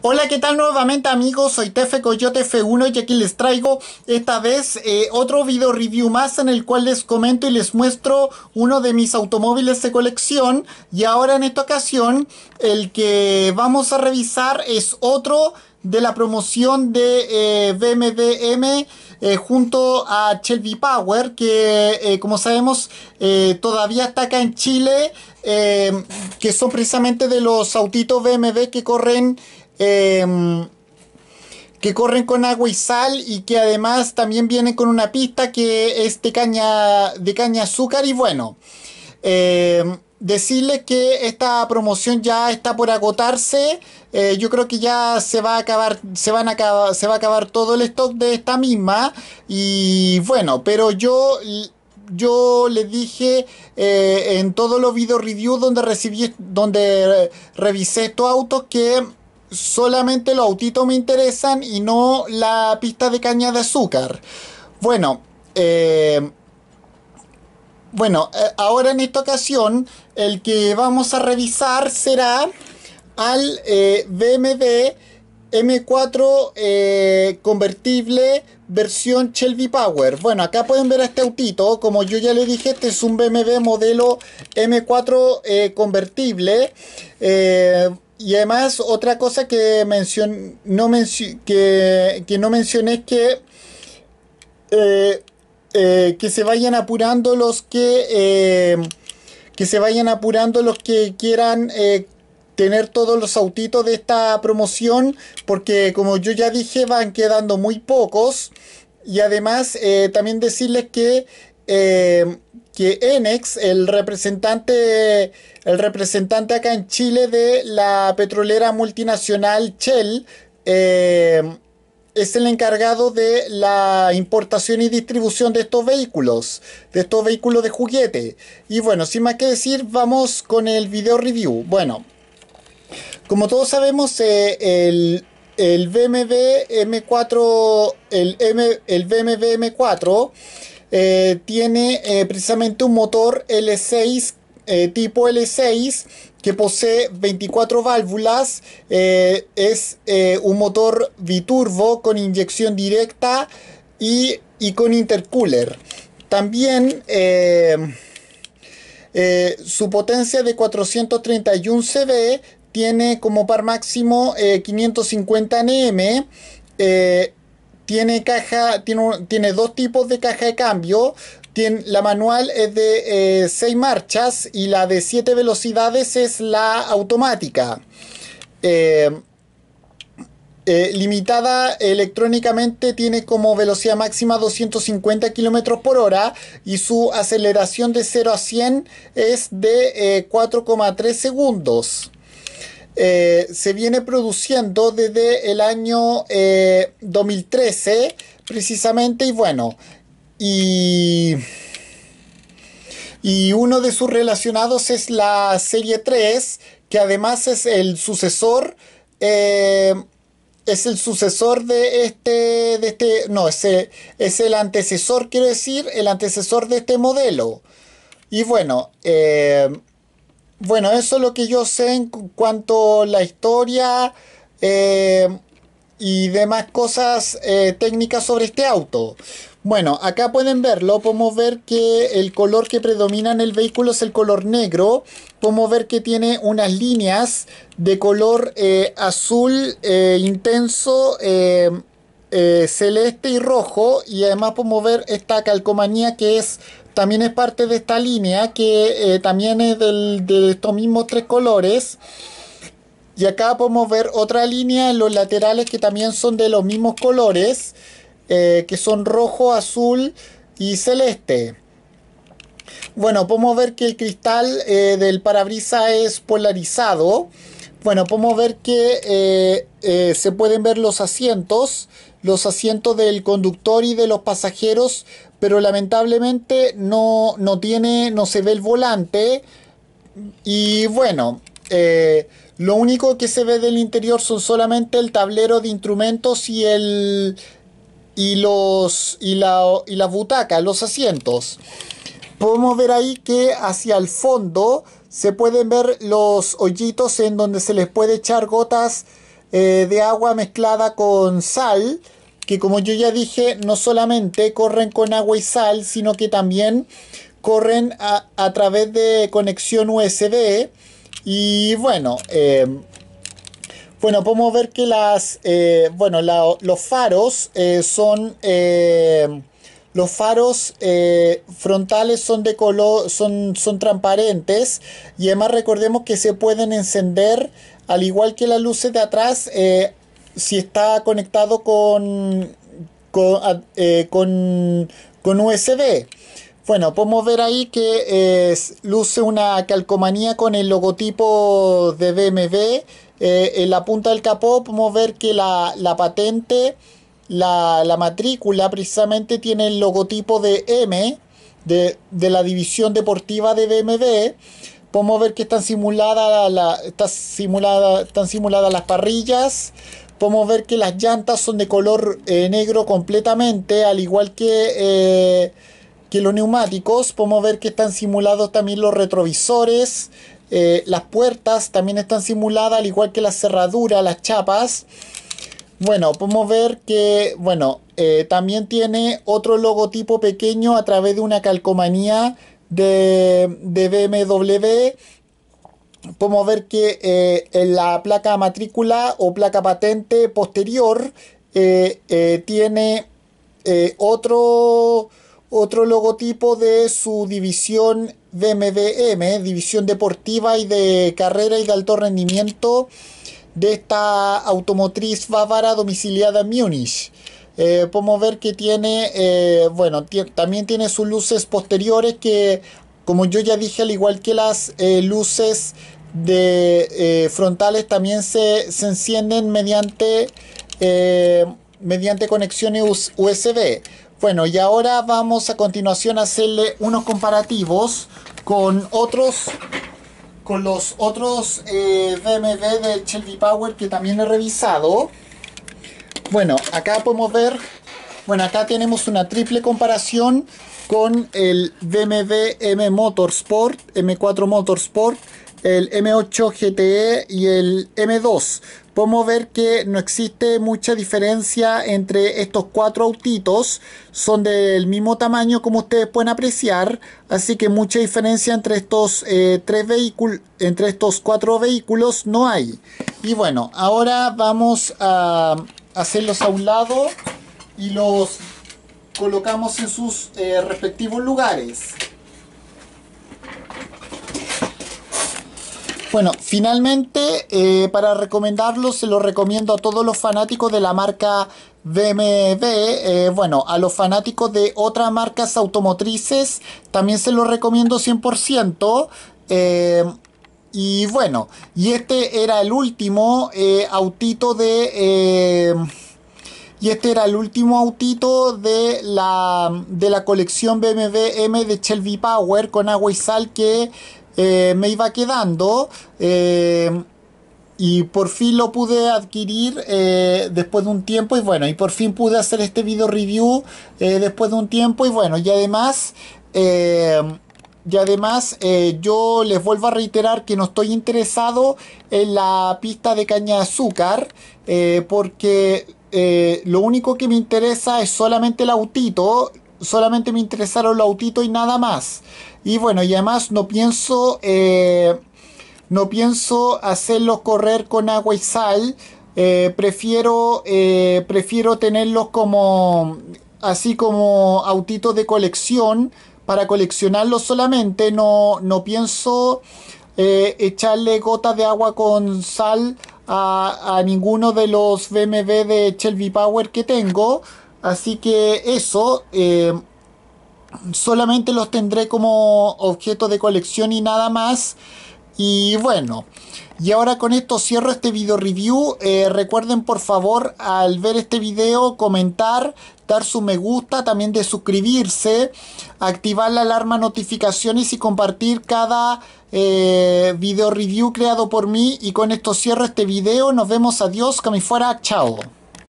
Hola, ¿qué tal nuevamente amigos? Soy Tefe Coyote F1 y aquí les traigo esta vez eh, otro video review más en el cual les comento y les muestro uno de mis automóviles de colección y ahora en esta ocasión el que vamos a revisar es otro de la promoción de eh, BMW M eh, junto a Shelby Power que como sabemos todavía está acá en Chile que son precisamente de los autitos BMW que corren Em, que corren con agua y sal y que además también vienen con una pista que es de caña, de caña azúcar y bueno. Em, decirles que esta promoción ya está por agotarse. Eh, yo creo que ya se va a acabar, se van a acabar, se va a acabar todo el stock de esta misma. Y bueno, pero yo yo les dije eh, en todos los video reviews donde recibí, donde revisé estos autos que solamente los autitos me interesan y no la pista de caña de azúcar. Bueno, eh, bueno, eh, ahora en esta ocasión el que vamos a revisar será al eh, BMW M4 convertible versión Shelby Power. Bueno, acá pueden ver este autito. Como yo ya le dije, este es un BMW modelo M4 convertible y además otra cosa que, mencion, no que, no mencioné es que, eh, eh, que se vayan apurando los que, eh, que se vayan apurando los que quieran tener todos los autitos de esta promoción porque como yo ya dije van quedando muy pocos y además también decirles que Em, que Enex, el representante, el representante acá en Chile de la petrolera multinacional Shell, em, es el encargado de la importación y distribución de estos vehículos, de estos vehículos de juguete. Y bueno, sin más que decir, vamos con el video review. Bueno, como todos sabemos, eh, el, el BMW M4, el, M, el BMW M4, eh, tiene eh, precisamente un motor L6 eh, tipo L6 que posee 24 válvulas, es un motor biturbo con inyección directa y, y con intercooler. También su potencia de 431 CV tiene como par máximo 550 Nm tiene caja, tiene, tiene dos tipos de caja de cambio. la manual es de 6 eh, marchas y la de 7 velocidades es la automática. Eh, eh, limitada electrónicamente tiene como velocidad máxima 250 km por hora y su aceleración de 0 a 100 es de 4,3 segundos. Eh, se viene produciendo desde el año 2013, eh, precisamente, y bueno, y, uno de sus relacionados es la serie 3, que además es el sucesor, eh, es el sucesor de este, de este, no, es el, es el antecesor, quiero decir, el antecesor de este modelo. Y bueno, eh, bueno, eso es lo que yo sé en cuanto a la historia eh, y demás cosas eh, técnicas sobre este auto. Bueno, acá pueden verlo, podemos ver que el color que predomina en el vehículo es el color negro, podemos ver que tiene unas líneas de color eh, azul intenso, celeste y rojo, y además podemos ver esta calcomanía que es también es parte de esta línea que eh, también es de estos mismos tres colores. Y acá podemos ver otra línea en los laterales que también son de los mismos colores, eh, que son rojo, azul y celeste. Bueno, podemos ver que el cristal eh, del parabrisa es polarizado. Bueno, podemos ver que se pueden ver los asientos los asientos del conductor y de los pasajeros, pero lamentablemente no, tiene, no se ve el volante. Y bueno, eh, lo único que se ve del interior son solamente el tablero de instrumentos y el y los y la, butaca, los asientos. Podemos ver ahí que hacia el fondo se pueden ver los hoyitos en donde se les puede echar gotas eh, de agua mezclada con sal que como yo ya dije, no solamente corren con agua y sal, sino que también corren a, través de conexión USB. Y bueno, eh, bueno, podemos ver que las, eh, bueno, los faros eh, son, los faros frontales son de color, son, son transparentes y además recordemos que se pueden encender al igual que las luces de atrás si está conectado con, con, ah, eh, USB. Bueno, podemos ver ahí que eh, luce una calcomanía con el logotipo de BMW. Eh, en la punta del capó podemos ver que la, patente, la, matrícula precisamente tiene el logotipo de M, de, la división deportiva de BMW. Podemos ver que están está simulada, están simuladas las parrillas, podemos ver que las llantas son de color eh, negro completamente, al igual que, eh, que los neumáticos. Podemos ver que están simulados también los retrovisores, eh, las puertas también están simuladas, al igual que la cerradura, las chapas. Bueno, podemos ver que, bueno, también tiene otro logotipo pequeño a través de una calcomanía de BMW podemos ver que eh, en la placa matrícula o placa patente posterior eh, eh, tiene otro, otro logotipo de su división MDM... división deportiva y de carrera y de alto rendimiento de esta automotriz bávara domiciliada en Múnich. podemos ver que tiene, bueno, también tiene sus luces posteriores que, como yo ya dije, al igual que las luces de eh, frontales también se, encienden mediante, eh, mediante conexiones USB. Bueno, y ahora vamos a continuación a hacerle unos comparativos con otros con los otros eh, de de Shelby Power que también he revisado. Bueno, acá podemos ver, bueno, acá tenemos una triple comparación con el BMW M Motorsport, M4 Motorsport el M8 GTE y el M2. Podemos ver que no existe mucha diferencia entre estos cuatro autitos. Son del mismo tamaño como ustedes pueden apreciar. Así que mucha diferencia entre estos, eh, tres vehículos, entre estos cuatro vehículos no hay. Y bueno, ahora vamos a hacerlos a un lado y los colocamos en sus eh, respectivos lugares. Bueno, finalmente, eh, para recomendarlo, se lo recomiendo a todos los fanáticos de la marca BMW, eh, bueno, a los fanáticos de otras marcas automotrices, también se lo recomiendo 100%. Eh, y bueno, y este era el último autito de... y este era el último autito de la, de la colección BMW M de Shelby Power con agua y sal que eh, me iba quedando. Eh, y por fin lo pude adquirir eh, después de un tiempo y bueno, y por fin pude hacer este video review después de un tiempo y bueno, y además... y además yo les vuelvo a reiterar que no estoy interesado en la pista de caña de azúcar porque lo único que me interesa es solamente el autito solamente me interesaron los autitos y nada más. Y bueno, y además no pienso, eh, no pienso hacerlos correr con agua y sal. Eh, prefiero, eh, prefiero tenerlos como, así como autitos de colección para coleccionarlos solamente. No, no pienso echarle gotas de agua con sal a, a ninguno de los BMW de Shelby Power que tengo. Así que eso, eh, solamente los tendré como objeto de colección y nada más. Y bueno, y ahora con esto cierro este video review. Eh, recuerden por favor al ver este video comentar, dar su me gusta, también de suscribirse, activar la alarma notificaciones y compartir cada eh, video review creado por mí. Y con esto cierro este video. Nos vemos, adiós, que me fuera, chao.